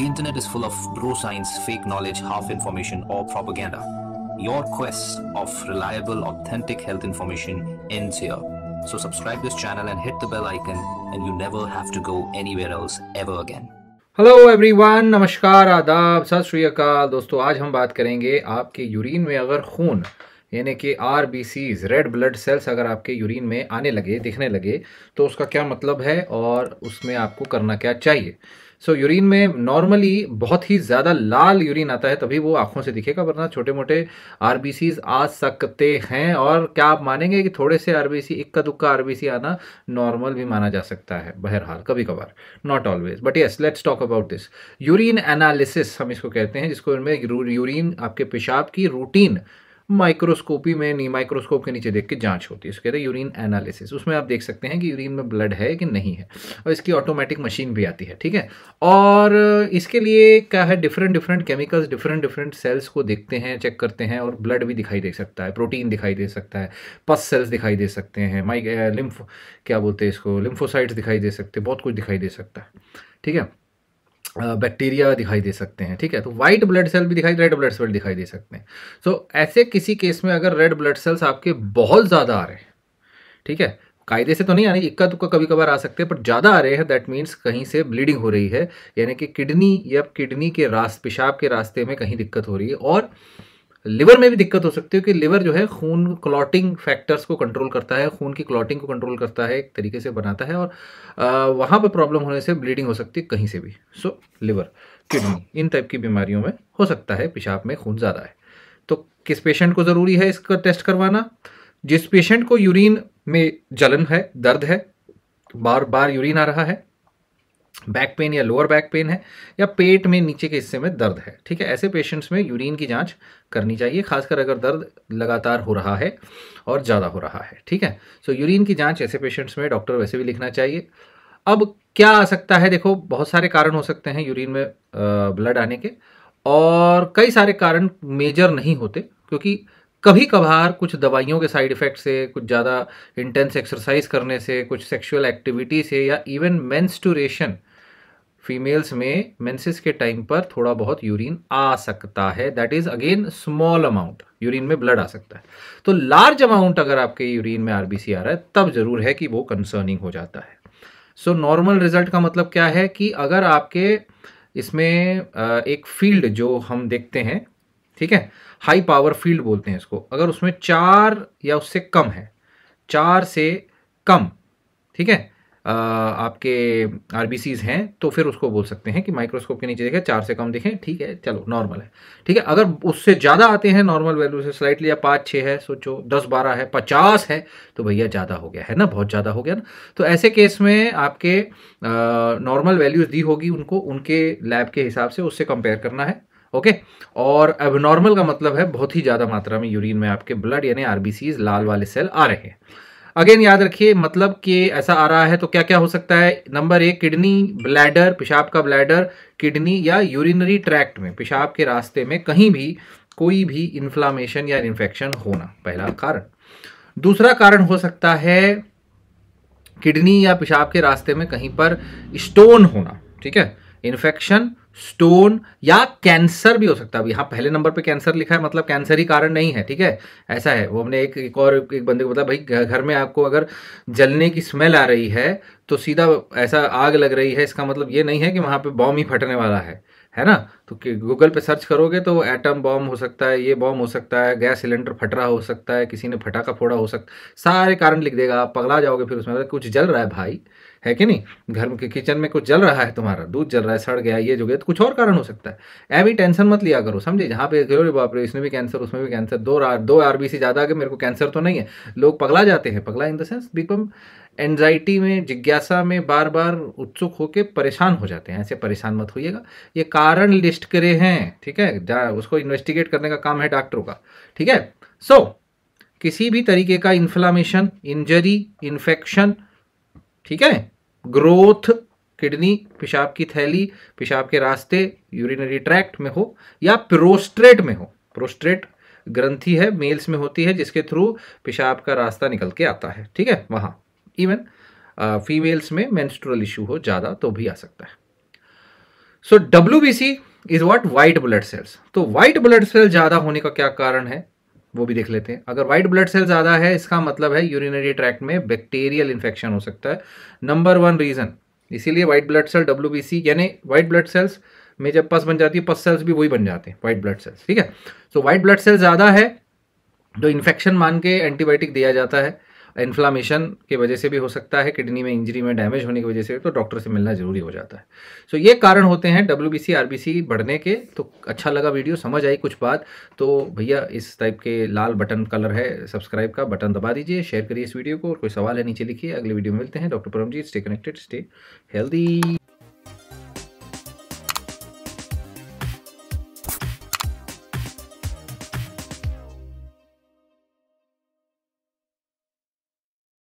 The internet is full of bro science, fake knowledge, half information, or propaganda. Your quest of reliable, authentic health information ends here. So subscribe this channel and hit the bell icon, and you never have to go anywhere else ever again. Hello everyone नमस्कार आदाब सत श्री अकाल दोस्तों आज हम बात करेंगे आपके यूरिन में अगर खून यानी कि R B Cs red blood cells अगर आपके यूरिन में आने लगे दिखने लगे तो उसका क्या मतलब है और उसमें आपको करना क्या चाहिए सो so, यूरिन में नॉर्मली बहुत ही ज़्यादा लाल यूरिन आता है तभी वो आँखों से दिखेगा वरना छोटे मोटे आर आ सकते हैं और क्या आप मानेंगे कि थोड़े से आर बी सी इक्का दुक्का आर आना नॉर्मल भी माना जा सकता है बहरहाल कभी कभार not always but yes let's talk about this urine analysis हम इसको कहते हैं जिसको इनमें यूरिन आपके पेशाब की रूटीन माइक्रोस्कोपी में नहीं माइक्रोस्कोप के नीचे देख के जांच होती है उसके कहते हैं यूरिन एनालिसिस उसमें आप देख सकते हैं कि यूरिन में ब्लड है कि नहीं है और इसकी ऑटोमेटिक मशीन भी आती है ठीक है और इसके लिए क्या है different different chemicals different different cells को देखते हैं चेक करते हैं और ब्लड भी दिखाई दे सकता है प्रोटीन दिखाई दे सकता है पस सेल्स दिखाई दे सकते हैं माइक लिम्फ क्या बोलते हैं इसको लिम्फोसाइट्स दिखाई दे सकते हैं बहुत कुछ दिखाई दे सकता है ठीक है बैक्टीरिया दिखाई दे सकते हैं ठीक है तो व्हाइट ब्लड सेल भी दिखाई रेड ब्लड सेल दिखाई दे सकते हैं सो so, ऐसे किसी केस में अगर रेड ब्लड सेल्स आपके बहुत ज़्यादा आ रहे हैं ठीक है कायदे से तो नहीं आ रही इक्का दुक्का कभी कभार आ सकते हैं बट ज़्यादा आ रहे हैं दैट मीन्स कहीं से ब्लीडिंग हो रही है यानी कि किडनी या किडनी के रास्ते पेशाब के रास्ते में कहीं दिक्कत हो रही है और लिवर में भी दिक्कत हो सकती है कि लिवर जो है खून क्लॉटिंग फैक्टर्स को कंट्रोल करता है खून की क्लॉटिंग को कंट्रोल करता है एक तरीके से बनाता है और वहाँ पर प्रॉब्लम होने से ब्लीडिंग हो सकती है कहीं से भी सो लिवर किडनी इन टाइप की बीमारियों में हो सकता है पेशाब में खून ज़्यादा है तो किस पेशेंट को ज़रूरी है इसका टेस्ट करवाना जिस पेशेंट को यूरिन में जलन है दर्द है बार बार यूरिन आ रहा है बैक पेन या लोअर बैक पेन है या पेट में नीचे के हिस्से में दर्द है ठीक है ऐसे पेशेंट्स में यूरिन की जांच करनी चाहिए खासकर अगर दर्द लगातार हो रहा है और ज़्यादा हो रहा है ठीक है सो so, यूरिन की जांच ऐसे पेशेंट्स में डॉक्टर वैसे भी लिखना चाहिए अब क्या आ सकता है देखो बहुत सारे कारण हो सकते हैं यूरिन में ब्लड आने के और कई सारे कारण मेजर नहीं होते क्योंकि कभी कभार कुछ दवाइयों के साइड इफ़ेक्ट से कुछ ज़्यादा इंटेंस एक्सरसाइज करने से कुछ सेक्सुअल एक्टिविटी से या इवन मेंस्टोरेशन फीमेल्स में मेंसेस के टाइम पर थोड़ा बहुत यूरिन आ सकता है that is again small amount urine में ब्लड आ सकता है तो लार्ज अमाउंट अगर आपके यूरिन में आरबीसी आ रहा है तब जरूर है कि वो कंसर्निंग हो जाता है सो नॉर्मल रिजल्ट का मतलब क्या है कि अगर आपके इसमें एक फील्ड जो हम देखते हैं ठीक है हाई पावर फील्ड बोलते हैं इसको अगर उसमें चार या उससे कम है चार से कम ठीक है आपके आर हैं तो फिर उसको बोल सकते हैं कि माइक्रोस्कोप के नीचे देखें चार से कम दिखें ठीक है चलो नॉर्मल है ठीक है अगर उससे ज़्यादा आते हैं नॉर्मल वैल्यू से स्लाइटली या पाँच छः है सोचो दस बारह है पचास है तो भैया ज़्यादा हो गया है ना बहुत ज़्यादा हो गया ना तो ऐसे केस में आपके नॉर्मल वैल्यूज़ दी होगी उनको उनके लैब के हिसाब से उससे कंपेयर करना है ओके okay? और नॉर्मल का मतलब है बहुत ही ज़्यादा मात्रा में यूरिन में आपके ब्लड यानी आरबीसीज लाल वाले सेल आ रहे हैं अगेन याद रखिए मतलब कि ऐसा आ रहा है तो क्या क्या हो सकता है नंबर एक किडनी ब्लैडर पेशाब का ब्लैडर किडनी या यूरिनरी ट्रैक्ट में पेशाब के रास्ते में कहीं भी कोई भी इन्फ्लामेशन या इन्फेक्शन होना पहला कारण दूसरा कारण हो सकता है किडनी या पेशाब के रास्ते में कहीं पर स्टोन होना ठीक है इन्फेक्शन स्टोन या कैंसर भी हो सकता है यहाँ पहले नंबर पे कैंसर लिखा है मतलब कैंसर ही कारण नहीं है ठीक है ऐसा है वो हमने एक एक और एक बंदे को बताया भाई घर में आपको अगर जलने की स्मेल आ रही है तो सीधा ऐसा आग लग रही है इसका मतलब ये नहीं है कि वहाँ पे बॉम्ब ही फटने वाला है है ना तो गूगल पे सर्च करोगे तो एटम बॉम्ब हो सकता है ये बॉम्ब हो सकता है गैस सिलेंडर फट रहा हो सकता है किसी ने फटाखा फोड़ा हो सकता सारे कारण लिख देगा आप पगला जाओगे फिर उसमें कुछ जल रहा है भाई है कि नहीं घर के किचन में कुछ जल रहा है तुम्हारा दूध जल रहा है सड़ गया ये जो गया तो कुछ और कारण हो सकता है ऐ भी टेंशन मत लिया करो समझे जहाँ पे अरे बाप रे इसमें भी कैंसर उसमें भी कैंसर दो आर दो आर से ज़्यादा आगे मेरे को कैंसर तो नहीं है लोग पगला जाते हैं पगला in the sense become anxiety में जिज्ञासा में बार बार उत्सुक होकर परेशान हो जाते हैं ऐसे परेशान मत होइएगा ये कारण लिस्ट करे हैं ठीक है उसको इन्वेस्टिगेट करने का काम है डॉक्टरों का ठीक है सो so, किसी भी तरीके का इन्फ्लामेशन इंजरी इन्फेक्शन ठीक है ग्रोथ किडनी पेशाब की थैली पेशाब के रास्ते यूरिनरी ट्रैक्ट में हो या प्रोस्ट्रेट में हो प्रोस्ट्रेट ग्रंथि है मेल्स में होती है जिसके थ्रू पेशाब का रास्ता निकल के आता है ठीक है वहां इवन फीमेल्स में मेंस्ट्रुअल इश्यू हो ज़्यादा तो भी आ सकता है so W B C is what white blood cells तो व्हाइट ब्लड सेल ज़्यादा होने का क्या कारण है वो भी देख लेते हैं अगर व्हाइट ब्लड सेल ज़्यादा है इसका मतलब है यूरिनरी ट्रैक्ट में बैक्टीरियल इन्फेक्शन हो सकता है नंबर वन रीज़न इसीलिए व्हाइट ब्लड सेल डब्ल्यू यानी व्हाइट ब्लड सेल्स में जब पस बन जाती है पस सेल्स भी वही बन जाते हैं व्हाइट ब्लड सेल्स ठीक है सो व्हाइट ब्लड सेल ज़्यादा है तो इन्फेक्शन मान के एंटीबायोटिक दिया जाता है इन्फ्लामेशन की वजह से भी हो सकता है किडनी में इंजरी में डैमेज होने की वजह से तो डॉक्टर से मिलना ज़रूरी हो जाता है सो so, ये कारण होते हैं डब्ल्यू बी बढ़ने के तो अच्छा लगा वीडियो समझ आई कुछ बात तो भैया इस टाइप के लाल बटन कलर है सब्सक्राइब का बटन दबा दीजिए शेयर करिए इस वीडियो को और कोई सवाल है नीचे लिखिए अगले वीडियो में मिलते हैं doctor Paramjit stay connected stay healthy